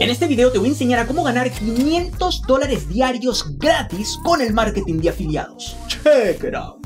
En este video te voy a enseñar a cómo ganar 500 dólares diarios gratis con el marketing de afiliados. Check it out.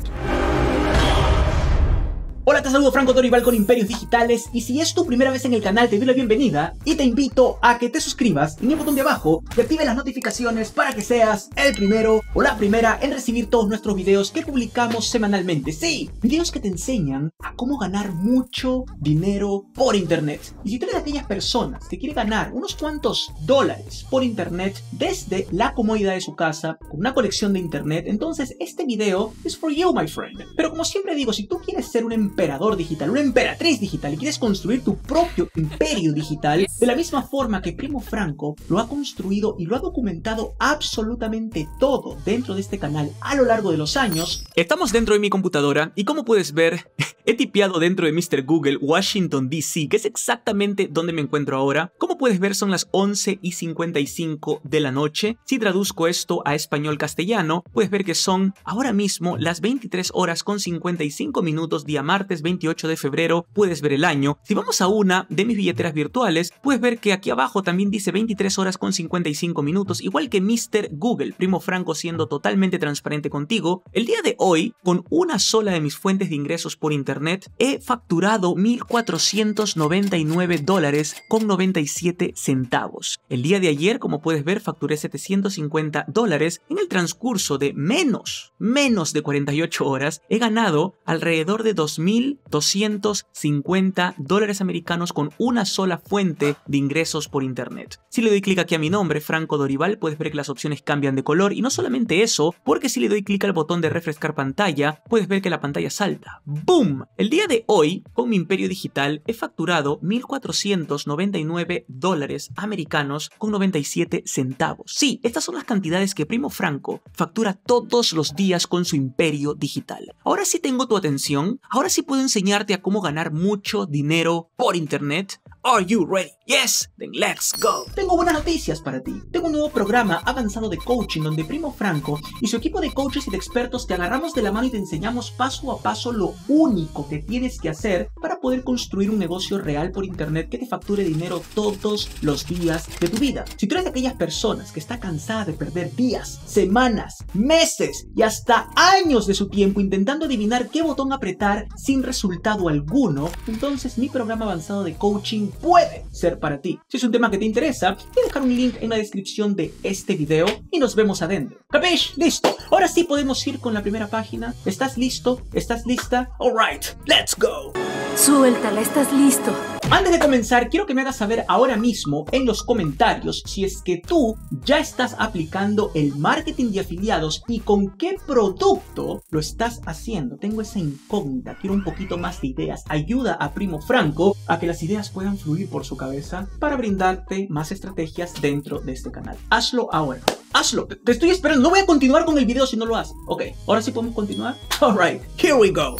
Hola, te saludo Franco Torival con Imperios Digitales y si es tu primera vez en el canal te doy la bienvenida y te invito a que te suscribas en el botón de abajo y actives las notificaciones para que seas el primero o la primera en recibir todos nuestros videos que publicamos semanalmente. Sí, videos que te enseñan a cómo ganar mucho dinero por internet. Y si tú eres de aquellas personas que quiere ganar unos cuantos dólares por internet desde la comodidad de su casa con una colección de internet, entonces este video es for you, my friend. Pero como siempre digo, si tú quieres ser un emperador digital, una emperatriz digital y quieres construir tu propio imperio digital de la misma forma que Primo Franco lo ha construido y lo ha documentado absolutamente todo dentro de este canal a lo largo de los años. Estamos dentro de mi computadora y como puedes ver, he tipeado dentro de Mr. Google Washington DC, que es exactamente donde me encuentro ahora. Como puedes ver son las 11 y 55 de la noche. Si traduzco esto a español castellano, puedes ver que son ahora mismo las 23 horas con 55 minutos de martes martes 28 de febrero puedes ver el año. Si vamos a una de mis billeteras virtuales, puedes ver que aquí abajo también dice 23 horas con 55 minutos, igual que Mr. Google, primo Franco siendo totalmente transparente contigo. El día de hoy, con una sola de mis fuentes de ingresos por internet, he facturado 1.499 dólares con 97 centavos. El día de ayer, como puedes ver, facturé 750 dólares. En el transcurso de menos, menos de 48 horas, he ganado alrededor de 2.000 1.250 dólares americanos con una sola fuente de ingresos por Internet. Si le doy clic aquí a mi nombre, Franco Dorival, puedes ver que las opciones cambian de color y no solamente eso, porque si le doy clic al botón de refrescar pantalla, puedes ver que la pantalla salta. ¡Boom! El día de hoy, con mi imperio digital, he facturado 1.499 dólares americanos con 97 centavos. Sí, estas son las cantidades que Primo Franco factura todos los días con su imperio digital. Ahora sí tengo tu atención, ahora sí puedo enseñarte a cómo ganar mucho dinero por Internet Are you ready? Yes? Then let's go. Tengo buenas noticias para ti. Tengo un nuevo programa avanzado de coaching donde Primo Franco y su equipo de coaches y de expertos te agarramos de la mano y te enseñamos paso a paso lo único que tienes que hacer para poder construir un negocio real por internet que te facture dinero todos los días de tu vida. Si tú eres de aquellas personas que está cansada de perder días, semanas, meses y hasta años de su tiempo intentando adivinar qué botón apretar sin resultado alguno, entonces mi programa avanzado de coaching puede ser para ti. Si es un tema que te interesa, te dejar un link en la descripción de este video y nos vemos adentro. ¿Capish? Listo. Ahora sí podemos ir con la primera página. ¿Estás listo? ¿Estás lista? Alright, let's go. Suéltala, estás listo. Antes de comenzar, quiero que me hagas saber ahora mismo en los comentarios si es que tú ya estás aplicando el marketing de afiliados y con qué producto lo estás haciendo. Tengo esa incógnita, quiero un poquito más de ideas. Ayuda a Primo Franco a que las ideas puedan fluir por su cabeza para brindarte más estrategias dentro de este canal. Hazlo ahora. Hazlo, te estoy esperando. No voy a continuar con el video si no lo haces. Ok, ahora sí podemos continuar. right, here we go.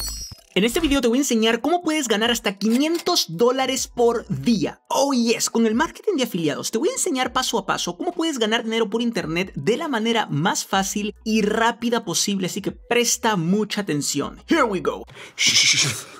En este video te voy a enseñar cómo puedes ganar hasta 500 dólares por día. Oh yes, con el marketing de afiliados te voy a enseñar paso a paso cómo puedes ganar dinero por internet de la manera más fácil y rápida posible, así que presta mucha atención. Here we go.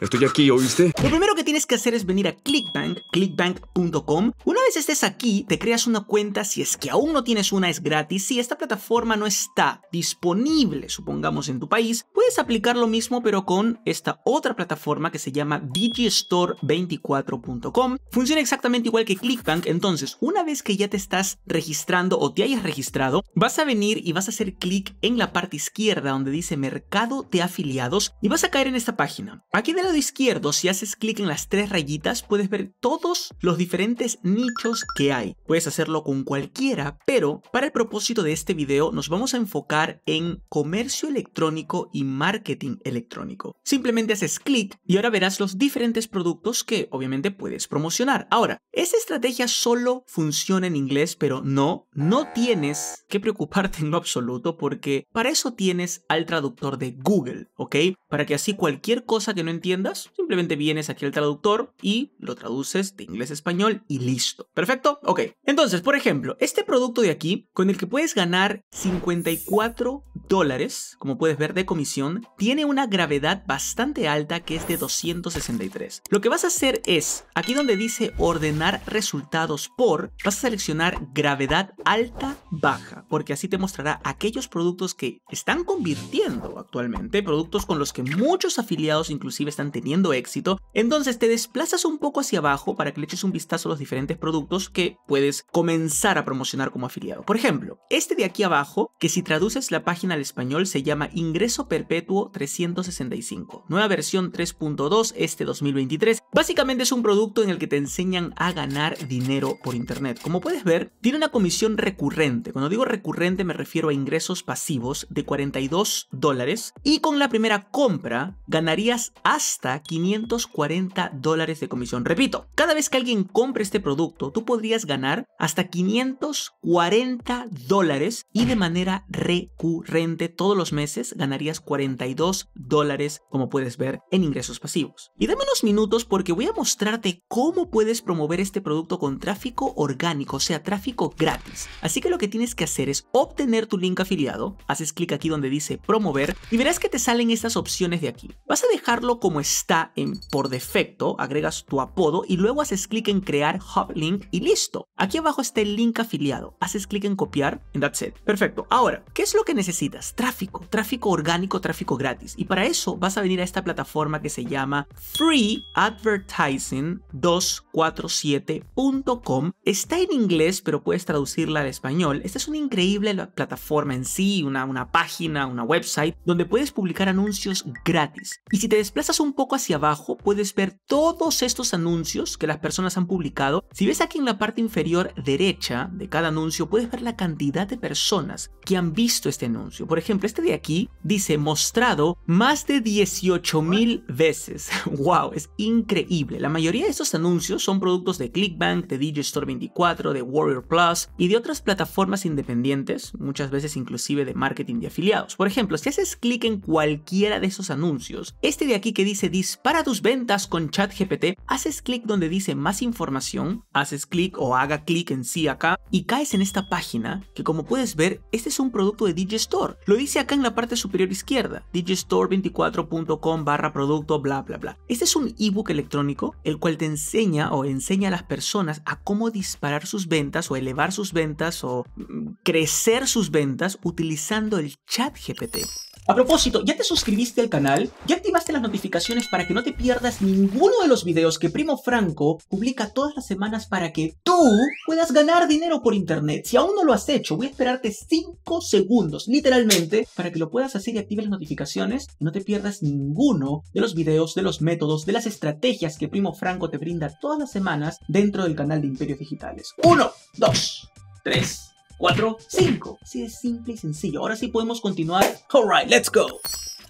Estoy aquí, ¿oíste? Lo primero que tienes que hacer es venir a Clickbank, clickbank.com. Una vez estés aquí, te creas una cuenta, si es que aún no tienes una es gratis, si esta plataforma no está disponible, supongamos en tu país, puedes aplicar lo mismo pero con esta otra plataforma que se llama digistore24.com. Funciona exactamente igual que ClickBank, entonces una vez que ya te estás registrando o te hayas registrado, vas a venir y vas a hacer clic en la parte izquierda donde dice mercado de afiliados y vas a caer en esta página. Aquí del lado izquierdo, si haces clic en las tres rayitas, puedes ver todos los diferentes nichos que hay. Puedes hacerlo con cualquiera, pero para el propósito de este video nos vamos a enfocar en comercio electrónico y marketing electrónico. Simplemente haces clic y ahora verás los diferentes productos que obviamente puedes promocionar. Ahora, esta estrategia solo funciona en inglés, pero no, no tienes que preocuparte en lo absoluto porque para eso tienes al traductor de Google, ¿ok? Para que así cualquier cosa que no entiendas, simplemente vienes aquí al traductor y lo traduces de inglés a español y listo. ¿Perfecto? Ok. Entonces, por ejemplo, este producto de aquí, con el que puedes ganar 54 dólares, como puedes ver de comisión, tiene una gravedad bastante alta que es de 263. Lo que vas a hacer es, aquí donde dice ordenar resultados por, vas a seleccionar gravedad alta, baja, porque así te mostrará aquellos productos que están convirtiendo actualmente, productos con los que muchos afiliados inclusive están teniendo éxito. Entonces te desplazas un poco hacia abajo para que le eches un vistazo a los diferentes productos que puedes comenzar a promocionar como afiliado. Por ejemplo, este de aquí abajo, que si traduces la página al español se llama Ingreso Perpetuo 365. nuevamente versión 3.2 este 2023. Básicamente es un producto en el que te enseñan a ganar dinero por internet. Como puedes ver, tiene una comisión recurrente. Cuando digo recurrente me refiero a ingresos pasivos de 42 dólares y con la primera compra ganarías hasta 540 dólares de comisión. Repito, cada vez que alguien compre este producto, tú podrías ganar hasta 540 dólares y de manera recurrente todos los meses ganarías 42 dólares como puedes ver en ingresos pasivos. Y dame unos minutos porque voy a mostrarte cómo puedes promover este producto con tráfico orgánico, o sea, tráfico gratis. Así que lo que tienes que hacer es obtener tu link afiliado, haces clic aquí donde dice promover y verás que te salen estas opciones de aquí. Vas a dejarlo como está en por defecto, agregas tu apodo y luego haces clic en crear hub link y listo. Aquí abajo está el link afiliado, haces clic en copiar en that's it. Perfecto. Ahora, ¿qué es lo que necesitas? Tráfico, tráfico orgánico, tráfico gratis. Y para eso vas a venir a esta plataforma plataforma que se llama freeadvertising247.com. Está en inglés, pero puedes traducirla al español. Esta es una increíble plataforma en sí, una, una página, una website, donde puedes publicar anuncios gratis. Y si te desplazas un poco hacia abajo, puedes ver todos estos anuncios que las personas han publicado. Si ves aquí en la parte inferior derecha de cada anuncio, puedes ver la cantidad de personas que han visto este anuncio. Por ejemplo, este de aquí dice mostrado más de 18 mil veces. ¡Wow! Es increíble. La mayoría de estos anuncios son productos de Clickbank, de Digistore 24, de Warrior Plus y de otras plataformas independientes, muchas veces inclusive de marketing de afiliados. Por ejemplo, si haces clic en cualquiera de esos anuncios, este de aquí que dice dispara tus ventas con ChatGPT, haces clic donde dice más información, haces clic o haga clic en sí acá y caes en esta página que como puedes ver, este es un producto de Digistore. Lo dice acá en la parte superior izquierda, digistore24.com barra producto, bla, bla, bla. Este es un ebook electrónico el cual te enseña o enseña a las personas a cómo disparar sus ventas o elevar sus ventas o mm, crecer sus ventas utilizando el chat GPT. A propósito, ¿ya te suscribiste al canal? ¿Ya activaste las notificaciones para que no te pierdas ninguno de los videos que Primo Franco publica todas las semanas para que tú puedas ganar dinero por internet? Si aún no lo has hecho, voy a esperarte 5 segundos, literalmente, para que lo puedas hacer y actives las notificaciones y no te pierdas ninguno de los videos, de los métodos, de las estrategias que Primo Franco te brinda todas las semanas dentro del canal de Imperios Digitales. 1, 2, 3. 4, 5. Así de simple y sencillo. Ahora sí podemos continuar. Alright, let's go.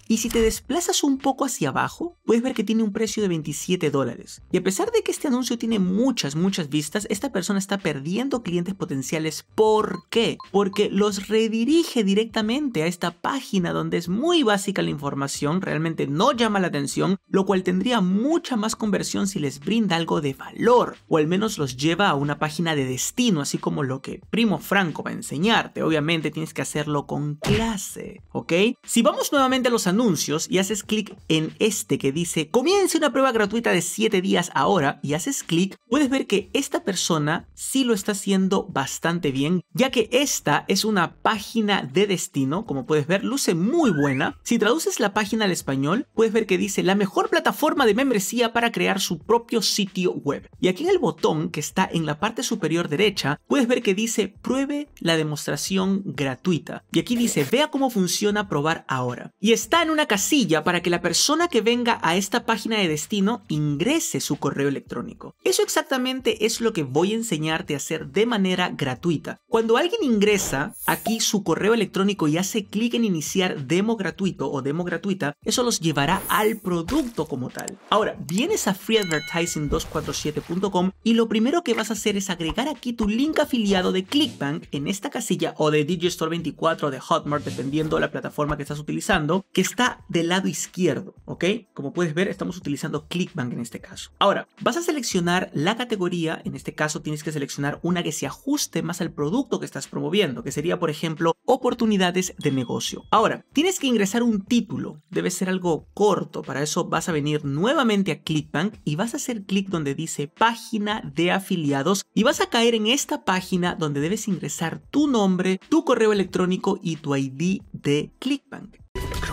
Y si te desplazas un poco hacia abajo, puedes ver que tiene un precio de 27 dólares. Y a pesar de que este anuncio tiene muchas, muchas vistas, esta persona está perdiendo clientes potenciales. ¿Por qué? Porque los redirige directamente a esta página donde es muy básica la información, realmente no llama la atención, lo cual tendría mucha más conversión si les brinda algo de valor, o al menos los lleva a una página de destino, así como lo que Primo Franco va a enseñarte. Obviamente tienes que hacerlo con clase, ¿ok? Si vamos nuevamente a los anuncios, anuncios y haces clic en este que dice comience una prueba gratuita de 7 días ahora y haces clic, puedes ver que esta persona sí lo está haciendo bastante bien, ya que esta es una página de destino, como puedes ver, luce muy buena. Si traduces la página al español, puedes ver que dice la mejor plataforma de membresía para crear su propio sitio web. Y aquí en el botón que está en la parte superior derecha, puedes ver que dice pruebe la demostración gratuita. Y aquí dice vea cómo funciona probar ahora. Y está en una casilla para que la persona que venga a esta página de destino ingrese su correo electrónico. Eso exactamente es lo que voy a enseñarte a hacer de manera gratuita. Cuando alguien ingresa aquí su correo electrónico y hace clic en iniciar demo gratuito o demo gratuita, eso los llevará al producto como tal. Ahora, vienes a freeadvertising247.com y lo primero que vas a hacer es agregar aquí tu link afiliado de ClickBank en esta casilla o de Digistore 24 o de Hotmart, dependiendo de la plataforma que estás utilizando, que está del lado izquierdo, ¿ok? Como puedes ver, estamos utilizando Clickbank en este caso. Ahora, vas a seleccionar la categoría, en este caso tienes que seleccionar una que se ajuste más al producto que estás promoviendo, que sería, por ejemplo, oportunidades de negocio. Ahora, tienes que ingresar un título, debe ser algo corto, para eso vas a venir nuevamente a Clickbank y vas a hacer clic donde dice página de afiliados y vas a caer en esta página donde debes ingresar tu nombre, tu correo electrónico y tu ID de Clickbank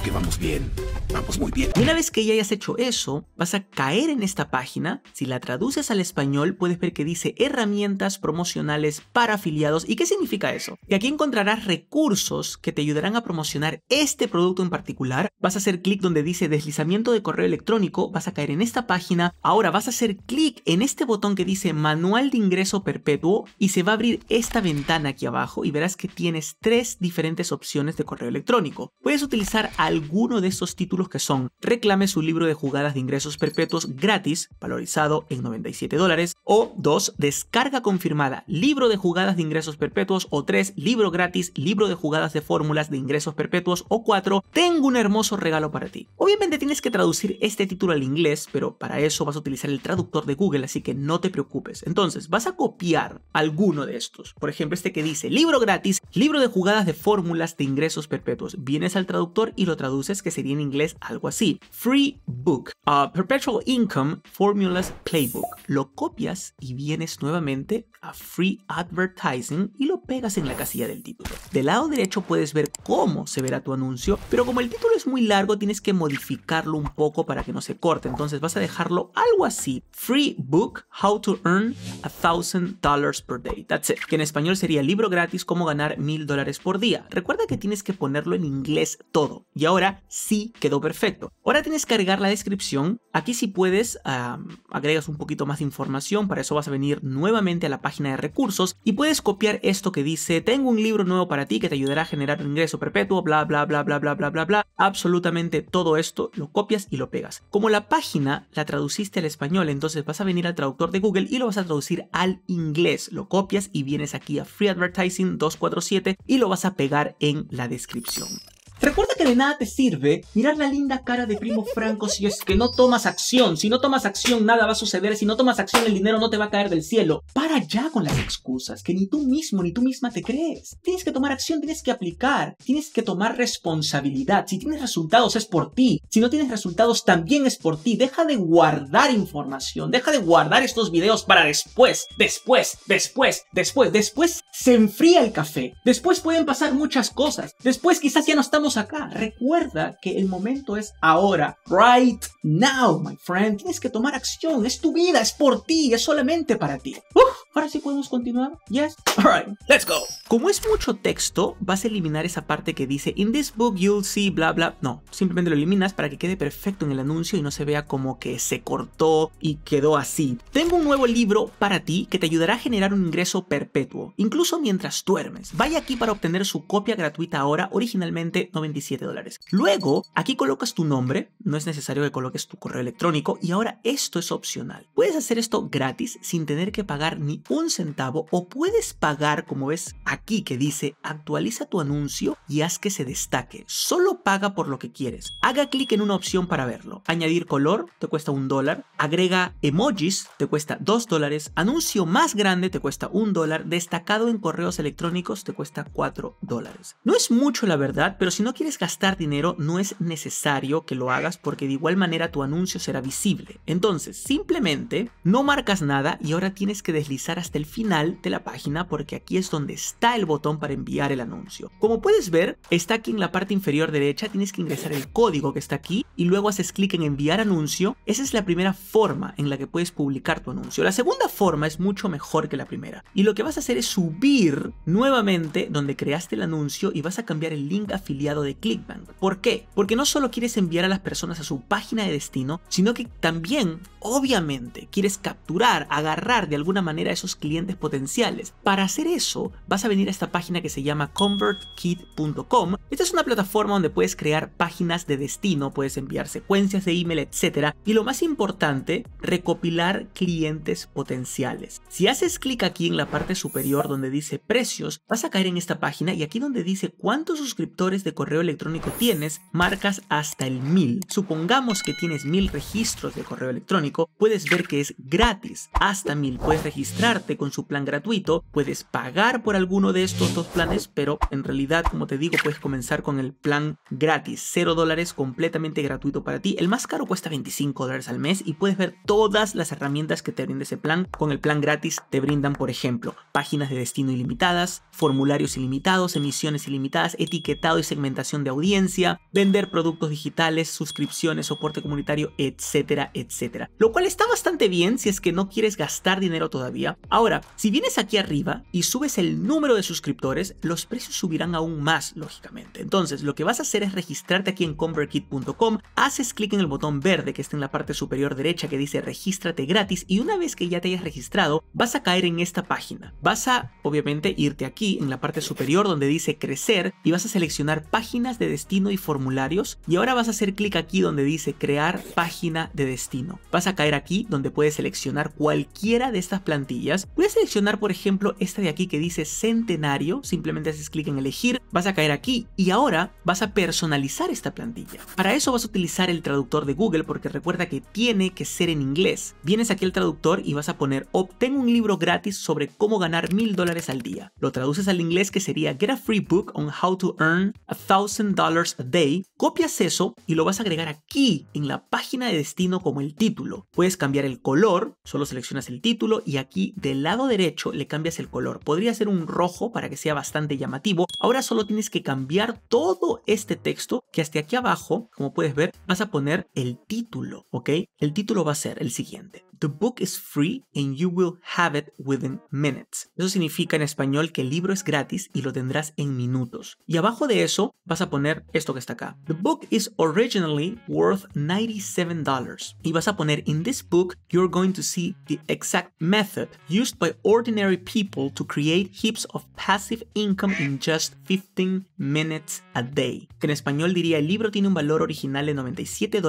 que vamos bien. Vamos muy bien. una vez que ya hayas hecho eso, vas a caer en esta página. Si la traduces al español, puedes ver que dice herramientas promocionales para afiliados. ¿Y qué significa eso? Que aquí encontrarás recursos que te ayudarán a promocionar este producto en particular. Vas a hacer clic donde dice deslizamiento de correo electrónico, vas a caer en esta página. Ahora vas a hacer clic en este botón que dice manual de ingreso perpetuo y se va a abrir esta ventana aquí abajo y verás que tienes tres diferentes opciones de correo electrónico. Puedes utilizar alguno de estos títulos que son Reclame su libro de jugadas de ingresos perpetuos gratis, valorizado en 97 dólares, o 2. Descarga confirmada, libro de jugadas de ingresos perpetuos, o tres Libro gratis, libro de jugadas de fórmulas de ingresos perpetuos, o 4. Tengo un hermoso regalo para ti. Obviamente tienes que traducir este título al inglés, pero para eso vas a utilizar el traductor de Google, así que no te preocupes. Entonces, vas a copiar alguno de estos. Por ejemplo, este que dice, libro gratis, libro de jugadas de fórmulas de ingresos perpetuos. Vienes al traductor y lo traduces, que sería en inglés algo así. Free Book, uh, Perpetual Income Formulas Playbook. Lo copias y vienes nuevamente a Free Advertising y lo pegas en la casilla del título. Del lado derecho puedes ver cómo se verá tu anuncio, pero como el título es muy largo tienes que modificarlo un poco para que no se corte, entonces vas a dejarlo algo así. Free Book, How to Earn a Thousand Dollars per Day. That's it. Que en español sería libro gratis, cómo ganar mil dólares por día. Recuerda que tienes que ponerlo en inglés todo. Y ahora sí quedó perfecto. Ahora tienes que agregar la descripción. Aquí si puedes, agregas un poquito más de información. Para eso vas a venir nuevamente a la página de recursos y puedes copiar esto que dice, tengo un libro nuevo para ti que te ayudará a generar ingreso perpetuo, bla, bla, bla, bla, bla, bla, bla, bla. Absolutamente todo esto lo copias y lo pegas. Como la página la traduciste al español, entonces vas a venir al traductor de Google y lo vas a traducir al inglés. Lo copias y vienes aquí a Free Advertising 247 y lo vas a pegar en la descripción. Recuerda que de nada te sirve mirar la linda cara de primo Franco si es que no tomas acción. Si no tomas acción, nada va a suceder. Si no tomas acción, el dinero no te va a caer del cielo. Para ya con las excusas, que ni tú mismo ni tú misma te crees. Tienes que tomar acción, tienes que aplicar, tienes que tomar responsabilidad. Si tienes resultados es por ti. Si no tienes resultados también es por ti. Deja de guardar información, deja de guardar estos videos para después, después, después, después. Después se enfría el café. Después pueden pasar muchas cosas. Después quizás ya no estamos acá. Recuerda que el momento es ahora. Right now, my friend. Tienes que tomar acción. Es tu vida, es por ti, es solamente para ti. Ahora sí podemos continuar. Yes. Alright, let's go. Como es mucho texto, vas a eliminar esa parte que dice In this book you'll see bla bla. No, simplemente lo eliminas para que quede perfecto en el anuncio y no se vea como que se cortó y quedó así. Tengo un nuevo libro para ti que te ayudará a generar un ingreso perpetuo, incluso mientras duermes. Vaya aquí para obtener su copia gratuita ahora, originalmente 97 dólares. Luego, aquí colocas tu nombre, no es necesario que coloques tu correo electrónico y ahora esto es opcional. Puedes hacer esto gratis sin tener que pagar ni un centavo o puedes pagar, como ves aquí que dice actualiza tu anuncio y haz que se destaque. Solo paga por lo que quieres. Haga clic en una opción para verlo. Añadir color te cuesta un dólar. Agrega emojis te cuesta dos dólares. Anuncio más grande te cuesta un dólar. Destacado en correos electrónicos te cuesta cuatro dólares. No es mucho la verdad, pero si no quieres gastar dinero no es necesario que lo hagas porque de igual manera tu anuncio será visible. Entonces, simplemente no marcas nada y ahora tienes que deslizar hasta el final de la página porque aquí es donde está el botón para enviar el anuncio. Como puedes ver, está aquí en la parte inferior derecha, tienes que ingresar el código que está aquí y luego haces clic en enviar anuncio. Esa es la primera forma en la que puedes publicar tu anuncio. La segunda forma es mucho mejor que la primera y lo que vas a hacer es subir nuevamente donde creaste el anuncio y vas a cambiar el link afiliado de Clickbank. ¿Por qué? Porque no solo quieres enviar a las personas a su página de destino, sino que también, obviamente, quieres capturar, agarrar de alguna manera clientes potenciales. Para hacer eso, vas a venir a esta página que se llama convertkit.com. Esta es una plataforma donde puedes crear páginas de destino, puedes enviar secuencias de email, etcétera, Y lo más importante, recopilar clientes potenciales. Si haces clic aquí en la parte superior donde dice precios, vas a caer en esta página y aquí donde dice cuántos suscriptores de correo electrónico tienes, marcas hasta el 1000. Supongamos que tienes mil registros de correo electrónico, puedes ver que es gratis hasta mil. Puedes registrar con su plan gratuito. Puedes pagar por alguno de estos dos planes, pero en realidad, como te digo, puedes comenzar con el plan gratis, 0 dólares completamente gratuito para ti. El más caro cuesta 25 dólares al mes y puedes ver todas las herramientas que te brinda ese plan. Con el plan gratis te brindan, por ejemplo, páginas de destino ilimitadas, formularios ilimitados, emisiones ilimitadas, etiquetado y segmentación de audiencia, vender productos digitales, suscripciones, soporte comunitario, etcétera, etcétera. Lo cual está bastante bien si es que no quieres gastar dinero todavía, Ahora, si vienes aquí arriba y subes el número de suscriptores, los precios subirán aún más, lógicamente. Entonces, lo que vas a hacer es registrarte aquí en convertkit.com, haces clic en el botón verde que está en la parte superior derecha que dice regístrate gratis y una vez que ya te hayas registrado, vas a caer en esta página. Vas a, obviamente, irte aquí en la parte superior donde dice crecer y vas a seleccionar páginas de destino y formularios y ahora vas a hacer clic aquí donde dice crear página de destino. Vas a caer aquí donde puedes seleccionar cualquiera de estas plantillas puedes Voy a seleccionar, por ejemplo, esta de aquí que dice centenario. Simplemente haces clic en elegir, vas a caer aquí y ahora vas a personalizar esta plantilla. Para eso vas a utilizar el traductor de Google porque recuerda que tiene que ser en inglés. Vienes aquí al traductor y vas a poner obtén un libro gratis sobre cómo ganar mil dólares al día. Lo traduces al inglés que sería get a free book on how to earn a thousand dollars a day. Copias eso y lo vas a agregar aquí en la página de destino como el título. Puedes cambiar el color, solo seleccionas el título y aquí del lado derecho le cambias el color. Podría ser un rojo para que sea bastante llamativo. Ahora solo tienes que cambiar todo este texto que hasta aquí abajo, como puedes ver, vas a poner el título, ¿ok? El título va a ser el siguiente. The book is free and you will have it within minutes. Eso significa en español que el libro es gratis y lo tendrás en minutos. Y abajo de eso vas a poner esto que está acá. The book is originally worth $97. Y vas a poner in this book you're going to see the exact method used by ordinary people to create heaps of passive income in just 15 minutes a day. Que en español diría el libro tiene un valor original de 97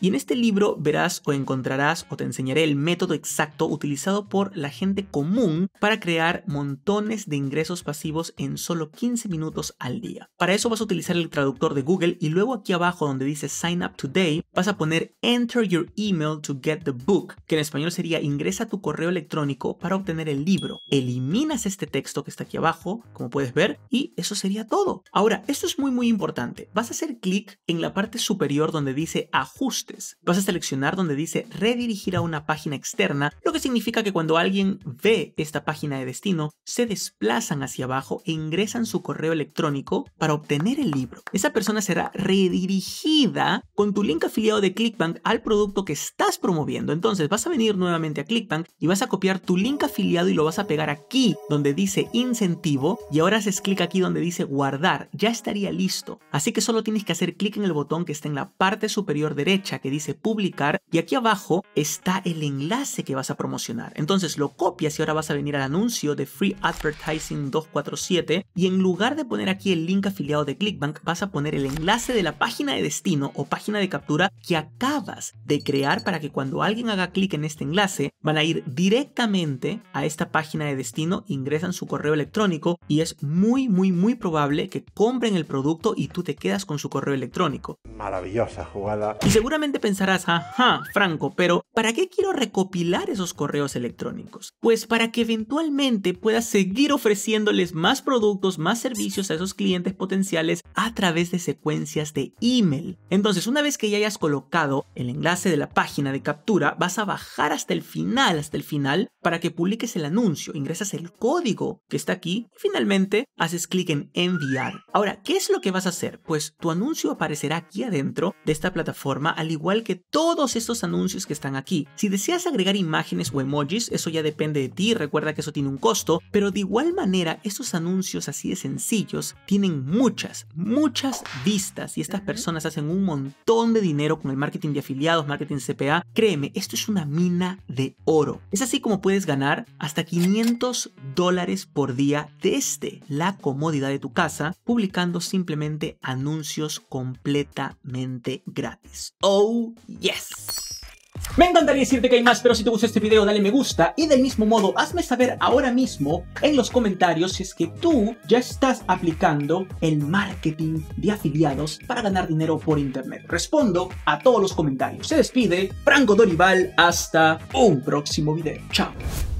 y en este libro verás o encontrarás o te enseñaré el método exacto utilizado por la gente común para crear montones de ingresos pasivos en solo 15 minutos al día. Para eso vas a utilizar el traductor de Google y luego aquí abajo donde dice Sign Up Today vas a poner Enter Your Email to Get the Book, que en español sería ingresa tu correo electrónico para obtener el libro. Eliminas este texto que está aquí abajo, como puedes ver, y eso sería todo. Ahora, esto es muy muy importante. Vas a hacer clic en la parte superior donde dice Ajustes. Vas a seleccionar donde dice Redirigir a una página externa, lo que significa que cuando alguien ve esta página de destino, se desplazan hacia abajo e ingresan su correo electrónico para obtener el libro. Esa persona será redirigida con tu link afiliado de ClickBank al producto que estás promoviendo. Entonces vas a venir nuevamente a ClickBank y vas a copiar tu link afiliado y lo vas a pegar aquí donde dice incentivo y ahora haces clic aquí donde dice guardar. Ya estaría listo. Así que solo tienes que hacer clic en el botón que está en la parte superior derecha que dice publicar y aquí abajo está el enlace enlace que vas a promocionar. Entonces lo copias y ahora vas a venir al anuncio de Free Advertising 247 y en lugar de poner aquí el link afiliado de Clickbank, vas a poner el enlace de la página de destino o página de captura que acabas de crear para que cuando alguien haga clic en este enlace, van a ir directamente a esta página de destino, ingresan su correo electrónico y es muy, muy, muy probable que compren el producto y tú te quedas con su correo electrónico. Maravillosa jugada. Y seguramente pensarás, ajá, Franco, pero ¿para qué quiero Copilar esos correos electrónicos, pues para que eventualmente puedas seguir ofreciéndoles más productos, más servicios a esos clientes potenciales a través de secuencias de email. Entonces, una vez que ya hayas colocado el enlace de la página de captura, vas a bajar hasta el final, hasta el final, para que publiques el anuncio, ingresas el código que está aquí y finalmente haces clic en enviar. Ahora, ¿qué es lo que vas a hacer? Pues tu anuncio aparecerá aquí adentro de esta plataforma, al igual que todos estos anuncios que están aquí. Si si deseas agregar imágenes o emojis, eso ya depende de ti, recuerda que eso tiene un costo, pero de igual manera, estos anuncios así de sencillos tienen muchas, muchas vistas y estas personas hacen un montón de dinero con el marketing de afiliados, marketing CPA. Créeme, esto es una mina de oro. Es así como puedes ganar hasta 500 dólares por día desde la comodidad de tu casa, publicando simplemente anuncios completamente gratis. Oh, yes. Me encantaría decirte que hay más, pero si te gustó este video dale me gusta y del mismo modo hazme saber ahora mismo en los comentarios si es que tú ya estás aplicando el marketing de afiliados para ganar dinero por internet. Respondo a todos los comentarios. Se despide Franco Dorival, hasta un próximo video. Chao.